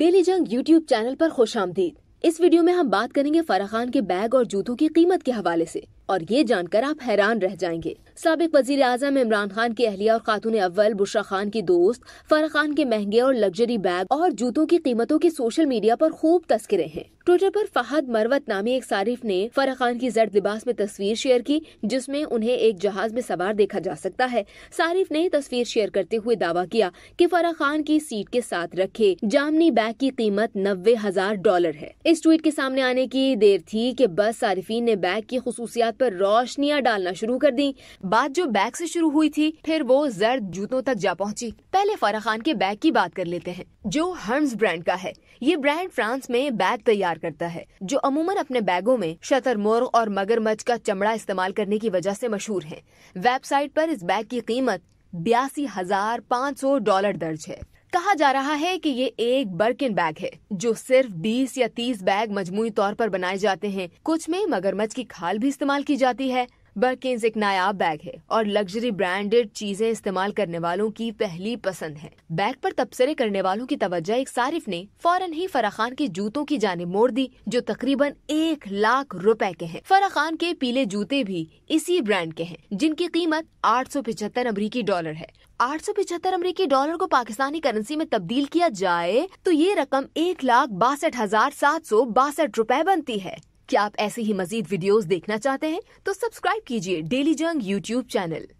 Daily जंग YouTube channel पर खुश आमदीद इस वीडियो में हम बात करेंगे फराह खान के बैग और जूतों की कीमत के हवाले से और ये जानकर आप हैरान रह जाएंगे सबक वजीर आजम इमरान खान की अहलिया और खातून अव्वल बुशरा खान की दोस्त फराह खान के महंगे और लग्जरी बैग और जूतों की कीमतों के सोशल मीडिया पर खूब तस्करे हैं ट्विटर पर फहद मरवत नामी एक सारिफ ने फराह खान की जर्द लिबास में तस्वीर शेयर की जिसमें उन्हें एक जहाज में सवार देखा जा सकता है सारिफ ने तस्वीर शेयर करते हुए दावा किया कि फराह खान की सीट के साथ रखे जामनी बैग की कीमत नब्बे हजार डॉलर है इस ट्वीट के सामने आने की देर थी कि बस सारिफिन ने बैग की खसूसियात पर रोशनियां डालना शुरू कर दी बात जो बैग से शुरू हुई थी फिर वो जर्द जूतों तक जा पहुंची पहले फारा खान के बैग की बात कर लेते हैं जो हर्म्स ब्रांड का है ये ब्रांड फ्रांस में बैग तैयार करता है जो अमूमन अपने बैगों में शतरमुर्ग और मगरमच्छ का चमड़ा इस्तेमाल करने की वजह से मशहूर है वेबसाइट पर इस बैग की कीमत बयासी हजार पाँच सौ डॉलर दर्ज है कहा जा रहा है कि ये एक बर्किन बैग है जो सिर्फ 20 या 30 बैग मजमू तौर पर बनाए जाते हैं कुछ में मगरमच्छ की खाल भी इस्तेमाल की जाती है बर्किन्स एक नायाब बैग है और लग्जरी ब्रांडेड चीजें इस्तेमाल करने वालों की पहली पसंद है बैग पर तबसरे करने वालों की तवज्जो एक सारिफ ने फौरन ही फराह खान के जूतों की जाने मोड़ दी जो तकरीबन एक लाख रुपए के हैं। फरा खान के पीले जूते भी इसी ब्रांड के हैं जिनकी कीमत आठ सौ पिछहत्तर अमरीकी डॉलर है आठ सौ पिछहत्तर अमरीकी डॉलर को पाकिस्तानी करेंसी में तब्दील किया जाए तो ये रकम एक लाख बासठ हजार सात सौ बासठ रूपए बनती है क्या आप ऐसे ही मजीद वीडियोस देखना चाहते हैं तो सब्सक्राइब कीजिए डेली जंग यूट्यूब चैनल